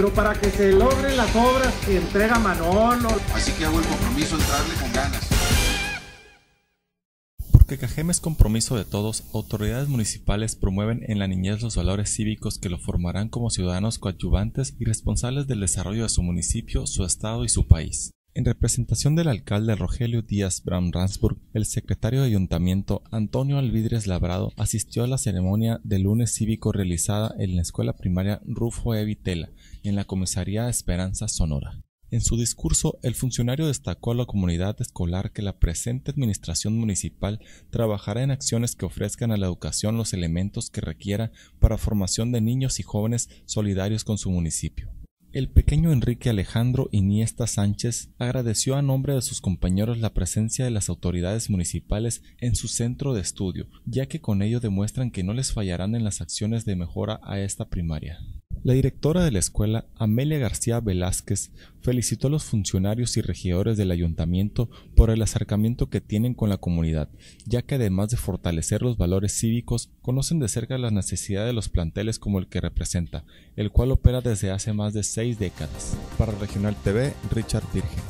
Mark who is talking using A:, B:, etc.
A: Pero para que se logren las obras que entrega Manolo. Así que hago el compromiso de entrarle con ganas.
B: Porque Cajeme es compromiso de todos, autoridades municipales promueven en la niñez los valores cívicos que lo formarán como ciudadanos coadyuvantes y responsables del desarrollo de su municipio, su estado y su país. En representación del alcalde Rogelio Díaz Bram Ransburg, el secretario de Ayuntamiento Antonio Alvidres Labrado asistió a la ceremonia del lunes cívico realizada en la escuela primaria Rufo Evitela, en la comisaría Esperanza Sonora. En su discurso, el funcionario destacó a la comunidad escolar que la presente administración municipal trabajará en acciones que ofrezcan a la educación los elementos que requiera para formación de niños y jóvenes solidarios con su municipio. El pequeño Enrique Alejandro Iniesta Sánchez agradeció a nombre de sus compañeros la presencia de las autoridades municipales en su centro de estudio, ya que con ello demuestran que no les fallarán en las acciones de mejora a esta primaria. La directora de la escuela, Amelia García Velázquez, felicitó a los funcionarios y regidores del ayuntamiento por el acercamiento que tienen con la comunidad, ya que además de fortalecer los valores cívicos, conocen de cerca las necesidades de los planteles como el que representa, el cual opera desde hace más de seis décadas. Para Regional TV, Richard Virgen.